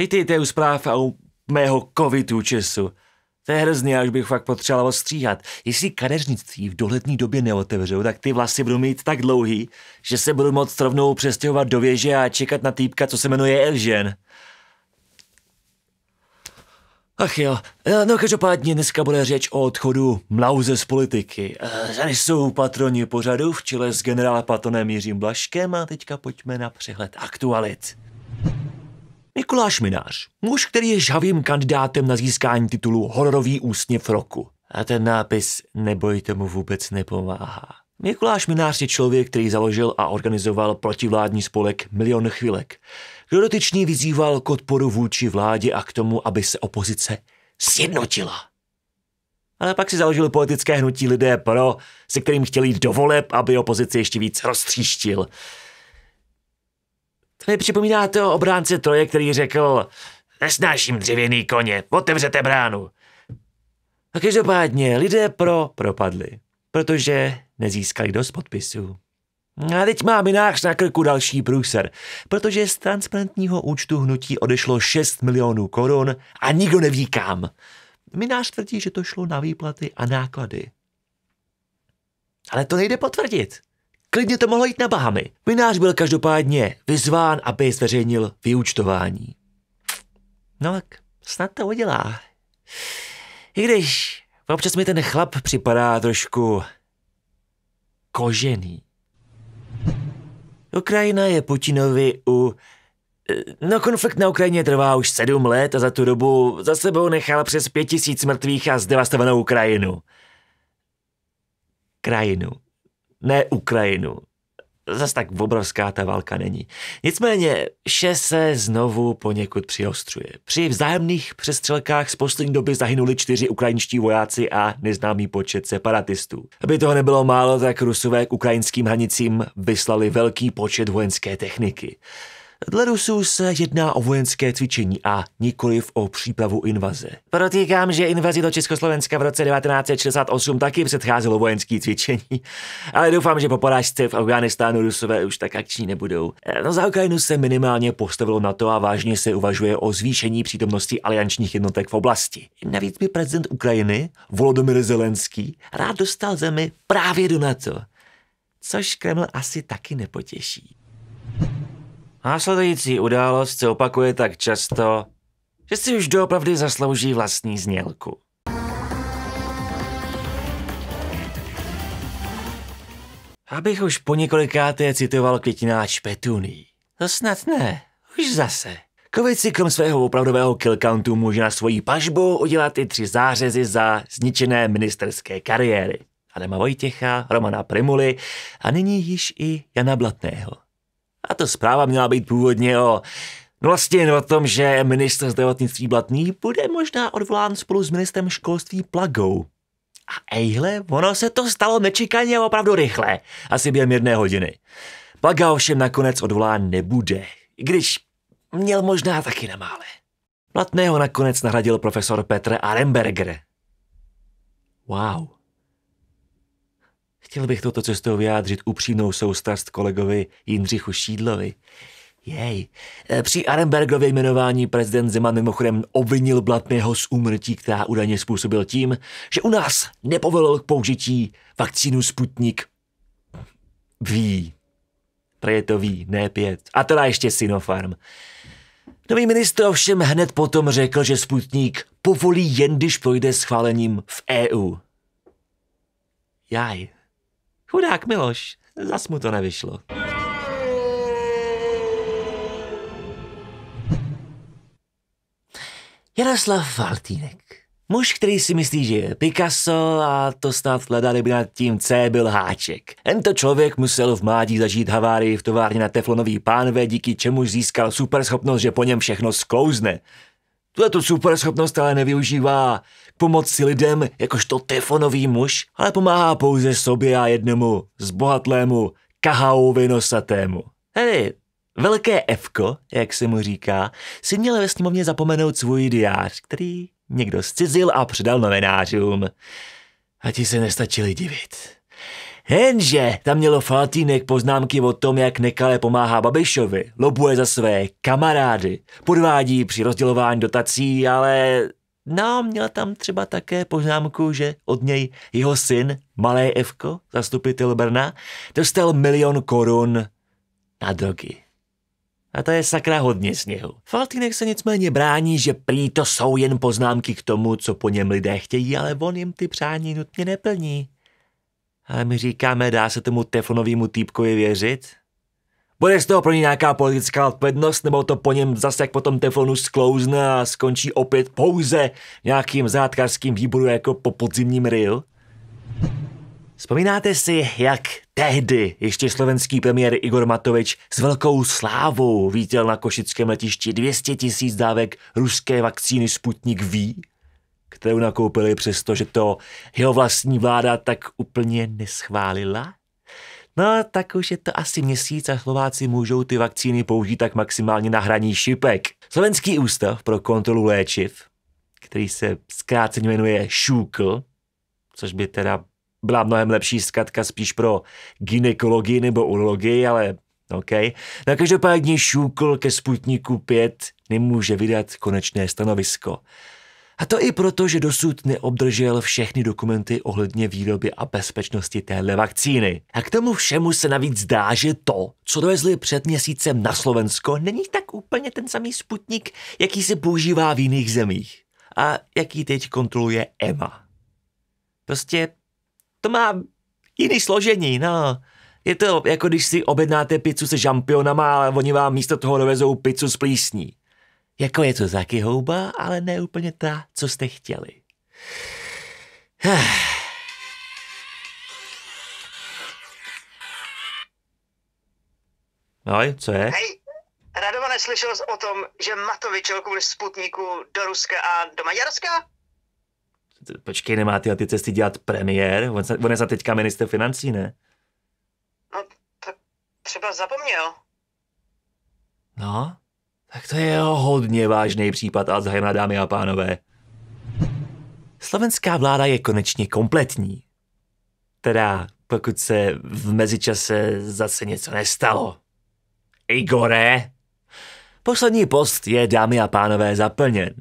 Chytejte u zpráv a u mého covid účesu. To je hrozný, až bych fakt potřeboval ostříhat. Jestli kadeřnictví v dohledné době neotevřou, tak ty vlasy budou mít tak dlouhý, že se budu moc rovnou přestěhovat do věže a čekat na týpka, co se jmenuje Elžen. Ach jo, no, no každopádně dneska bude řeč o odchodu Mlauze z politiky. Eh, tady jsou patroni pořadu v čele s generál Patonem Jiřím Blaškem a teďka pojďme na přehled aktualit. Mikuláš Minář, muž, který je žavým kandidátem na získání titulu Hororový úsměv roku. A ten nápis Nebojte mu vůbec nepomáhá. Mikuláš Minář je člověk, který založil a organizoval protivládní spolek Milion chvilek. Kdo dotyčný vyzýval k odporu vůči vládě a k tomu, aby se opozice sjednotila. Ale pak si založil politické hnutí lidé pro, se kterým chtěli jít do voleb, aby opozici ještě víc roztříštil. Mi připomíná toho obránce Troje, který řekl, nesnáším dřevěný koně, otevřete bránu. A každopádně lidé pro propadli, protože nezískali dost podpisů. A teď má minář na krku další průser, protože z transparentního účtu hnutí odešlo 6 milionů korun a nikdo neví kam. Minář tvrdí, že to šlo na výplaty a náklady. Ale to nejde potvrdit. Klidně to mohlo jít na Bahamy. Minář byl každopádně vyzván, aby zveřejnil vyúčtování. No tak, snad to udělá. I když občas mi ten chlap připadá trošku kožený. Ukrajina je Putinovi u... No konflikt na Ukrajině trvá už sedm let a za tu dobu za sebou nechal přes pět tisíc mrtvých a zdevastovanou Ukrajinu. Krajinu ne Ukrajinu. Zas tak obrovská ta válka není. Nicméně vše se znovu poněkud přiostřuje. Při vzájemných přestřelkách z poslední doby zahynuli čtyři ukrajinští vojáci a neznámý počet separatistů. Aby toho nebylo málo, tak rusové k ukrajinským hranicím vyslali velký počet vojenské techniky. Dle Rusů se jedná o vojenské cvičení a nikoliv o přípravu invaze. Protýkám, že invazi do Československa v roce 1968 taky předcházelo vojenské cvičení, ale doufám, že po porážce v Afghánistánu Rusové už tak akční nebudou. Eh, no za Ukrajinu se minimálně postavilo na to a vážně se uvažuje o zvýšení přítomnosti aliančních jednotek v oblasti. Navíc by prezident Ukrajiny Volodymyr Zelenský rád dostal zemi právě do NATO, což Kreml asi taky nepotěší. Následující událost se opakuje tak často, že si už doopravdy zaslouží vlastní znělku. Abych už po několikáté citoval květináč Petuní. To snad ne, už zase. Covid si krom svého opravdového killcountu může na svoji pažbu udělat i tři zářezy za zničené ministerské kariéry. Adama Vojtěcha, Romana Primuly a nyní již i Jana Blatného. A to zpráva měla být původně o No vlastně o tom, že minister zdravotnictví Blatný bude možná odvolán spolu s ministrem školství Plagou. A ejhle, ono se to stalo nečekaně a opravdu rychle, asi během jedné hodiny. Plaga ovšem nakonec odvolán nebude, i když měl možná taky na mále. Platného nakonec nahradil profesor Petr Aremberger. Wow. Chtěl bych touto cestou vyjádřit upřímnou soustrast kolegovi Jindřichu Šídlovi. Jej. Eh, při Arenbergově jmenování prezident Zeman mimochodem obvinil Blatného z úmrtí, která údajně způsobil tím, že u nás nepovolil k použití vakcínu Sputnik. Ví. Je to ví, ne pět. A teda ještě Sinopharm. Nový ministr ovšem hned potom řekl, že Sputnik povolí jen, když projde schválením v EU. Jaj. Chudák Miloš, zas mu to nevyšlo. Jaroslav Faltínek. Muž, který si myslí, že je Picasso a to snad hledali by nad tím C byl háček. Tento člověk musel v mládí zažít havárii v továrně na teflonový pánve, díky čemuž získal superschopnost, že po něm všechno sklouzne. Tuto superschopnost ale nevyužívá pomoci lidem jakožto tefonový muž, ale pomáhá pouze sobě a jednomu zbohatlému kahauvi nosatému. Hej, velké Fko, jak se mu říká, si měl ve sněmovně zapomenout svůj diář, který někdo zcizil a předal novinářům. A ti se nestačili divit. Jenže tam mělo Faltínek poznámky o tom, jak nekale pomáhá Babišovi, lobuje za své kamarády, podvádí při rozdělování dotací, ale No, měl tam třeba také poznámku, že od něj jeho syn, malé Evko, zastupitel Brna, dostal milion korun na drogy. A to je sakra hodně sněhu. Faltinek se nicméně brání, že prý to jsou jen poznámky k tomu, co po něm lidé chtějí, ale on jim ty přání nutně neplní. Ale my říkáme, dá se tomu Tefonovému týpkovi věřit? Bude z toho pro ně nějaká politická odpovědnost, nebo to po něm zase jak potom telefonu sklouzne a skončí opět pouze nějakým zátkařským výboru jako po podzimním Rio? Vzpomínáte si, jak tehdy ještě slovenský premiér Igor Matovič s velkou slávou vítěl na košickém letišti 200 tisíc dávek ruské vakcíny Sputnik V, kterou nakoupili přesto, že to jeho vlastní vláda tak úplně neschválila? No, tak už je to asi měsíc a Slováci můžou ty vakcíny použít tak maximálně na hraní šipek. Slovenský ústav pro kontrolu léčiv, který se zkráceně jmenuje ŠÚKL, což by teda byla mnohem lepší zkratka spíš pro ginekologii nebo urologii, ale OK. Na no, každopádně ŠÚKL ke Sputniku 5 nemůže vydat konečné stanovisko. A to i proto, že dosud neobdržel všechny dokumenty ohledně výroby a bezpečnosti téhle vakcíny. A k tomu všemu se navíc zdá, že to, co dovezli před měsícem na Slovensko, není tak úplně ten samý sputnik, jaký se používá v jiných zemích. A jaký teď kontroluje EMA. Prostě to má jiný složení, no. Je to jako když si objednáte pizzu se žampionama, ale oni vám místo toho dovezou pizzu s plísní. Jako je to taky houba, ale ne úplně ta, co jste chtěli. No, co je? Hej, Radova neslyšel o tom, že Matovič jel kvůli Sputniku do Ruska a do Maďarska? Počkej, nemá tyhle ty cesty dělat premiér? On, se, on je za teďka minister financí, ne? No, tak třeba zapomněl. No, tak to je hodně vážný případ Alzheimera, dámy a pánové. Slovenská vláda je konečně kompletní. Teda pokud se v mezičase zase něco nestalo. Igore! Poslední post je, dámy a pánové, zaplněn.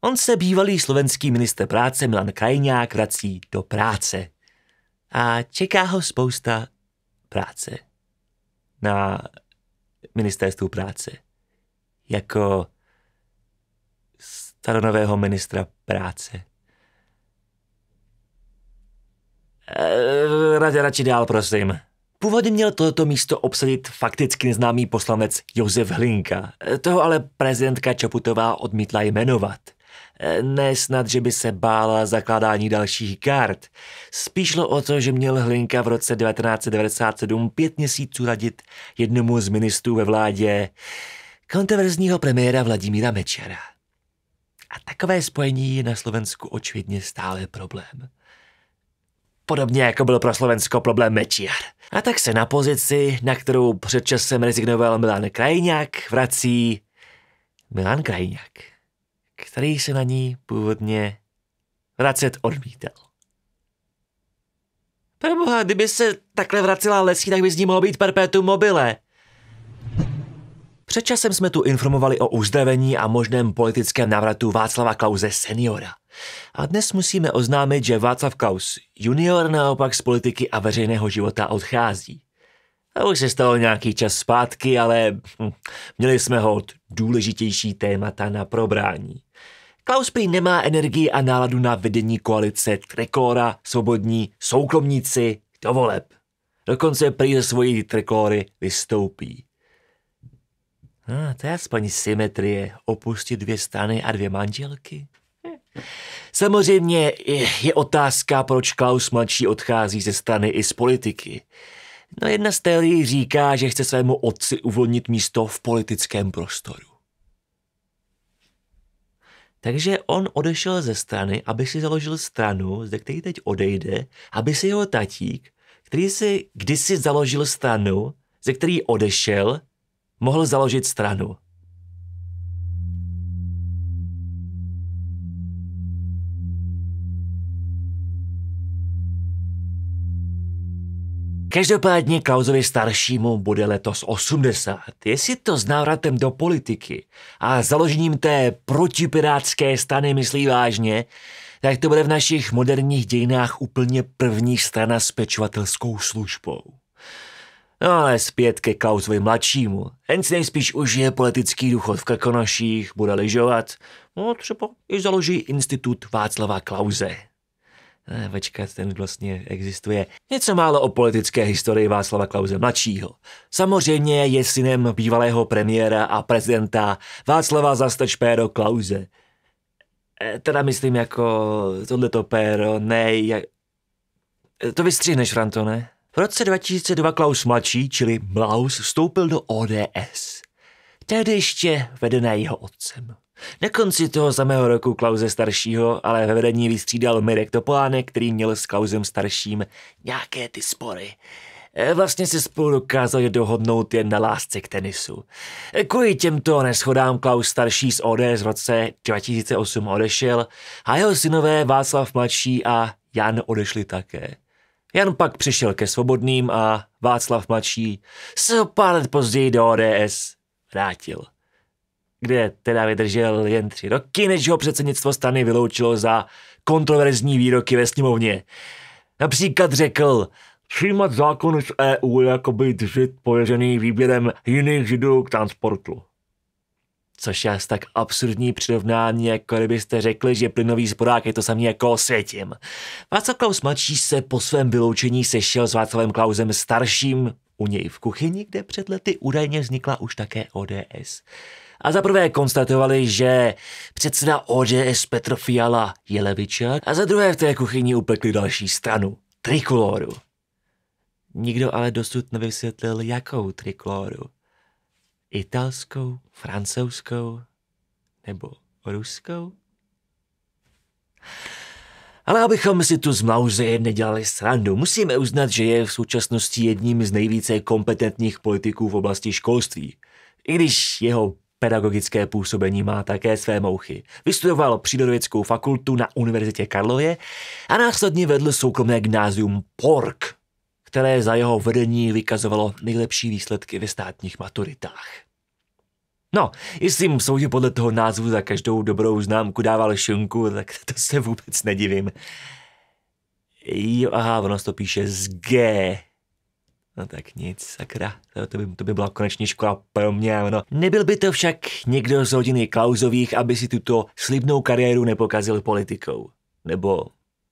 On se bývalý slovenský minister práce Milan Krajňák vrací do práce. A čeká ho spousta práce na ministerstvu práce jako staronového ministra práce. Eh, Radě radši dál, prosím. Původně měl toto místo obsadit fakticky neznámý poslanec Josef Hlinka. Toho ale prezidentka Čaputová odmítla jmenovat. Eh, Nesnad, že by se bála zakládání dalších kart. Spíšlo o to, že měl Hlinka v roce 1997 pět měsíců radit jednomu z ministrů ve vládě kontroverzního premiéra Vladimíra Mečera. A takové spojení je na Slovensku očividně stále problém. Podobně jako byl pro Slovensko problém Mečiar. A tak se na pozici, na kterou před časem rezignoval Milan Krajňák, vrací Milan Krajňák, který se na ní původně vracet odmítal. Proboha, kdyby se takhle vracela lesí, tak by z ní mohlo být perpetuum mobile. Před časem jsme tu informovali o uzdravení a možném politickém návratu Václava Klauze seniora. A dnes musíme oznámit, že Václav Klaus junior naopak z politiky a veřejného života odchází. A už se stalo nějaký čas zpátky, ale hm, měli jsme ho od důležitější témata na probrání. Klaus prý nemá energii a náladu na vedení koalice Trekora, Svobodní, Soukromníci, dovoleb. Dokonce prý ze svojí Trekory vystoupí. No, to je aspoň symetrie, opustit dvě stany a dvě manželky. Samozřejmě je otázka, proč Klaus mladší odchází ze strany i z politiky. No jedna z teorií říká, že chce svému otci uvolnit místo v politickém prostoru. Takže on odešel ze strany, aby si založil stranu, ze které teď odejde, aby si jeho tatík, který si kdysi založil stranu, ze který odešel, mohl založit stranu. Každopádně Klausovi staršímu bude letos 80. Jestli to s návratem do politiky a založením té protipirátské strany myslí vážně, tak to bude v našich moderních dějinách úplně první strana s pečovatelskou službou. No, ale zpět ke Klausovi mladšímu. Hens nejspíš užije politický důchod v Krkonoších, bude lyžovat. No třeba i založí institut Václava Klauze. Ne, počkat, ten vlastně existuje. Něco málo o politické historii Václava Klauze mladšího. Samozřejmě je synem bývalého premiéra a prezidenta Václava Zastač Péro Klauze. E, teda myslím jako tohleto péro, ne, jak... E, to vystříhneš, Franto, ne? V roce 2002 Klaus mladší, čili Mlaus, vstoupil do ODS. Tehdy ještě vedené jeho otcem. Na konci toho samého roku Klauze staršího ale ve vedení vystřídal Mirek Topolánek, který měl s Klausem starším nějaké ty spory. E, vlastně se spolu dokázali dohodnout jen na lásce k tenisu. E, kvůli těmto neschodám Klaus starší z ODS v roce 2008 odešel a jeho synové Václav mladší a Jan odešli také. Jan pak přišel ke svobodným a Václav mladší se o pár let později do ODS vrátil. Kde teda vydržel jen tři roky, než ho předsednictvo strany vyloučilo za kontroverzní výroky ve sněmovně. Například řekl, přijímat zákon z EU jako být žid pověřený výběrem jiných židů k transportu. Což je tak absurdní přirovnání, jako kdybyste řekli, že plynový sporák je to samý jako osvětím. Václav Klaus mladší se po svém vyloučení sešel s Václavem Klausem starším u něj v kuchyni, kde před lety údajně vznikla už také ODS. A za prvé konstatovali, že předseda ODS Petr Fiala je levičák a za druhé v té kuchyni upekli další stranu, trikoloru. Nikdo ale dosud nevysvětlil, jakou trikoloru italskou, francouzskou nebo ruskou? Ale abychom si tu z Mauzy nedělali srandu, musíme uznat, že je v současnosti jedním z nejvíce kompetentních politiků v oblasti školství. I když jeho pedagogické působení má také své mouchy. Vystudoval přírodovědskou fakultu na Univerzitě Karlově a následně vedl soukromé gymnázium Pork které za jeho vedení vykazovalo nejlepší výsledky ve státních maturitách. No, jestli jim soudě podle toho názvu za každou dobrou známku dával šunku, tak to se vůbec nedivím. Jo, aha, ono to píše z G. No tak nic, sakra, to, to, by, to by byla konečně škola pro mě, no. Nebyl by to však někdo z rodiny Klauzových, aby si tuto slibnou kariéru nepokazil politikou. Nebo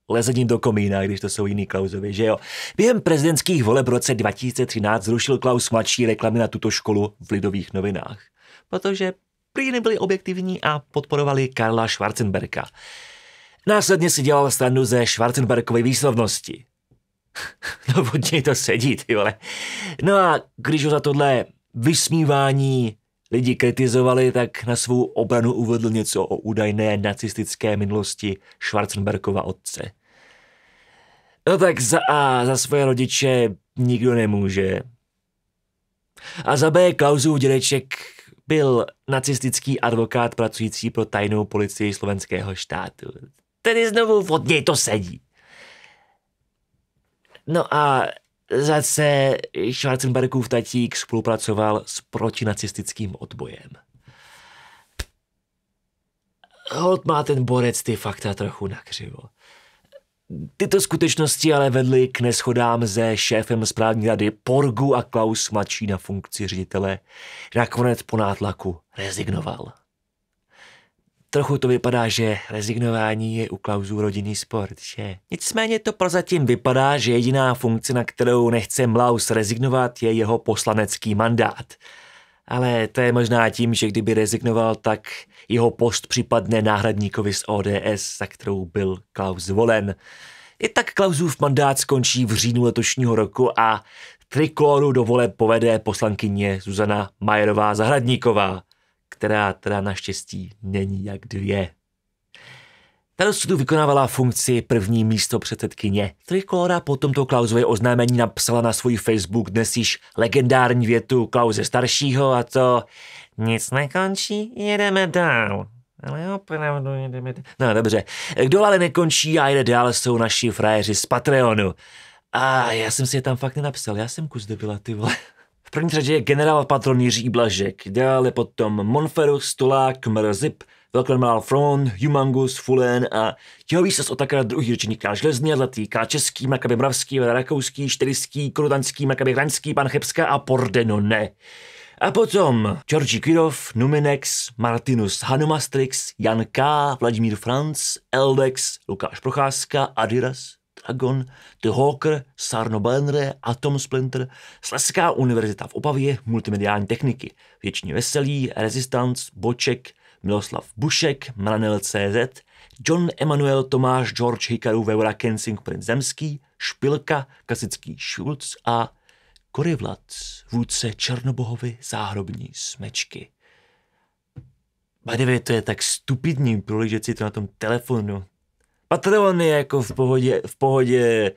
lezení do komína, když to jsou jiný Klausovi, že jo. Během prezidentských voleb v roce 2013 zrušil Klaus mladší reklamy na tuto školu v lidových novinách, protože prý nebyli objektivní a podporovali Karla Schwarzenberka. Následně si dělal stranu ze Schwarzenberkovy výslovnosti. no něj to sedí, ty vole. No a když ho za tohle vysmívání lidi kritizovali, tak na svou obranu uvedl něco o údajné nacistické minulosti Schwarzenberkova otce. No tak za A, za své rodiče nikdo nemůže. A za B, Klausův dědeček byl nacistický advokát pracující pro tajnou policii slovenského štátu. Tedy znovu od něj to sedí. No a zase Schwarzenbergův tatík spolupracoval s protinacistickým odbojem. Hold má ten borec ty fakta trochu nakřivo. Tyto skutečnosti ale vedly k neschodám se šéfem správní rady Porgu a Klaus Mačí na funkci ředitele nakonec po nátlaku rezignoval. Trochu to vypadá, že rezignování je u Klausů rodinný sport, že? Nicméně to prozatím vypadá, že jediná funkce, na kterou nechce Mlaus rezignovat, je jeho poslanecký mandát – ale to je možná tím, že kdyby rezignoval, tak jeho post připadne náhradníkovi z ODS, za kterou byl Klaus zvolen. I tak Klausův mandát skončí v říjnu letošního roku a trikloru do voleb povede poslankyně Zuzana Majerová Zahradníková, která teda naštěstí není jak dvě. Ta dosud vykonávala funkci první místo předsedkyně. Trikolora po tomto Klausově oznámení napsala na svůj Facebook dnes již legendární větu Klauze staršího a to nic nekončí, jedeme dál. Ale opravdu jedeme dál. No dobře, kdo ale nekončí a jede dál jsou naši frajeři z Patreonu. A já jsem si je tam fakt nenapsal, já jsem kus debila, ty vole. V první řadě je generál patron Jiří Blažek, dále potom Monferu, Stolák, Mrzip, Velkonomál Fron, Humangus, Fulen a tělový se Otakara druhý ročník Ká zlatý, král Český, Makabě Mravský, Rakouský, Štyrský, krutanský, Makabě Hraňský, Pan Chebska a Pordenone. A potom Georgi Kirov, Numinex, Martinus Hanumastrix, Jan K., Vladimír Franc, Eldex, Lukáš Procházka, Adiras, Dragon, The Hawker, Sarno Benre, Atom Splinter, Sleská univerzita v Opavě, multimediální techniky, Věční veselí, Resistance, Boček, Miloslav Bušek, Mranel.cz, John Emanuel Tomáš George Hikaru Veura Kensing Zemský, Špilka, Klasický Šulc a Korivlac, vůdce Černobohovy záhrobní smečky. Badevě, to je tak stupidní prolížet si to na tom telefonu. Patreon je jako v pohodě, v pohodě,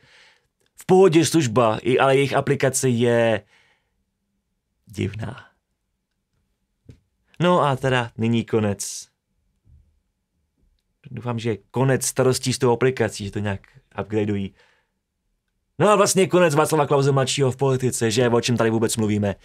v pohodě služba, ale jejich aplikace je divná. No a teda nyní konec. Doufám, že konec starostí s tou aplikací, že to nějak upgradeují. No a vlastně konec Václava Klauze mladšího v politice, že o čem tady vůbec mluvíme.